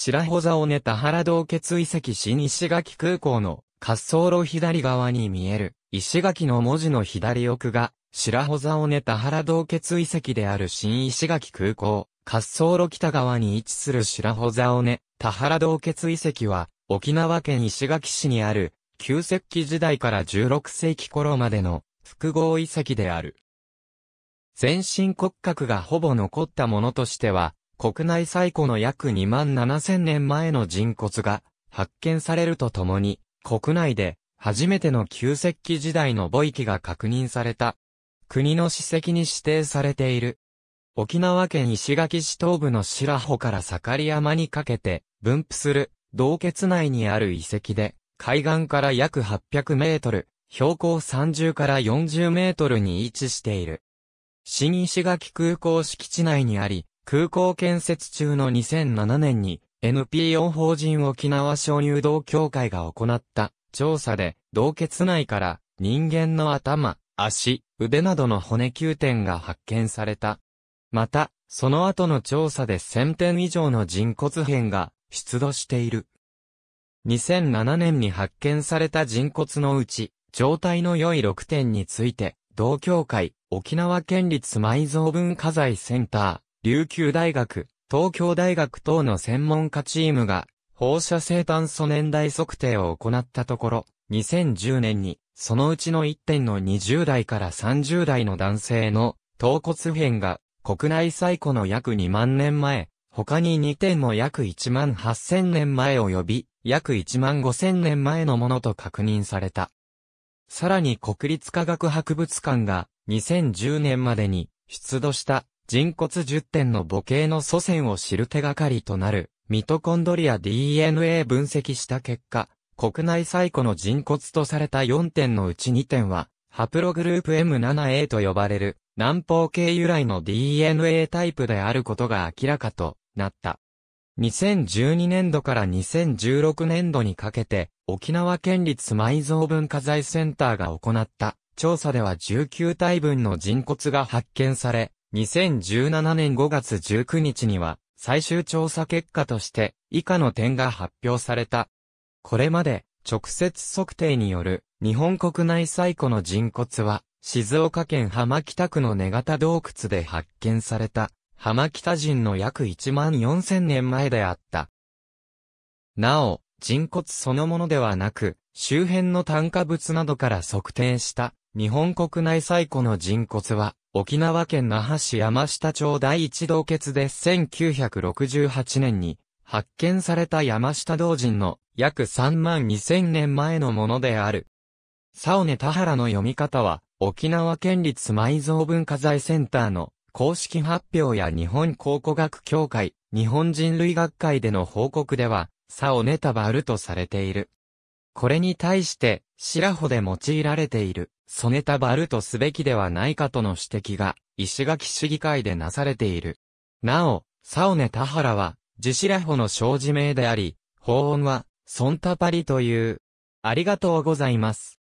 白穂座を根田原洞穴遺跡新石垣空港の滑走路左側に見える石垣の文字の左奥が白穂座を根田原洞穴遺跡である新石垣空港滑走路北側に位置する白穂座を根田原洞穴遺跡は沖縄県石垣市にある旧石器時代から16世紀頃までの複合遺跡である。全身骨格がほぼ残ったものとしては、国内最古の約2万7千年前の人骨が発見されるとともに、国内で初めての旧石器時代の墓域が確認された。国の史跡に指定されている。沖縄県石垣市東部の白穂から盛山にかけて分布する洞穴内にある遺跡で、海岸から約800メートル、標高30から40メートルに位置している。新石垣空港敷地内にあり、空港建設中の2007年に NPO 法人沖縄小入道協会が行った調査で、洞穴内から人間の頭、足、腕などの骨9点が発見された。また、その後の調査で1000点以上の人骨片が出土している。2007年に発見された人骨のうち、状態の良い6点について、同協会、沖縄県立埋蔵文化財センター、琉球大学、東京大学等の専門家チームが、放射性炭素年代測定を行ったところ、2010年に、そのうちの1点の20代から30代の男性の頭骨片が国内最古の約2万年前、他に2点も約1万8000年前及び、約1万5000年前のものと確認された。さらに国立科学博物館が2010年までに出土した人骨10点の母系の祖先を知る手がかりとなる、ミトコンドリア DNA 分析した結果、国内最古の人骨とされた4点のうち2点は、ハプログループ M7A と呼ばれる、南方系由来の DNA タイプであることが明らかとなった。2012年度から2016年度にかけて、沖縄県立埋蔵文化財センターが行った調査では19体分の人骨が発見され、2017年5月19日には、最終調査結果として、以下の点が発表された。これまで、直接測定による、日本国内最古の人骨は、静岡県浜北区の根形洞窟で発見された、浜北人の約1万4000年前であった。なお、人骨そのものではなく、周辺の炭化物などから測定した、日本国内最古の人骨は、沖縄県那覇市山下町第一道穴で1968年に発見された山下道人の約3万2000年前のものである。サオネ田原の読み方は沖縄県立埋蔵文化財センターの公式発表や日本考古学協会、日本人類学会での報告では、サオネタバルとされている。これに対して、白穂で用いられている。そねたばるとすべきではないかとの指摘が、石垣市議会でなされている。なお、サオネ田原は、自死らほの生じ名であり、法音は、ソンタパリという。ありがとうございます。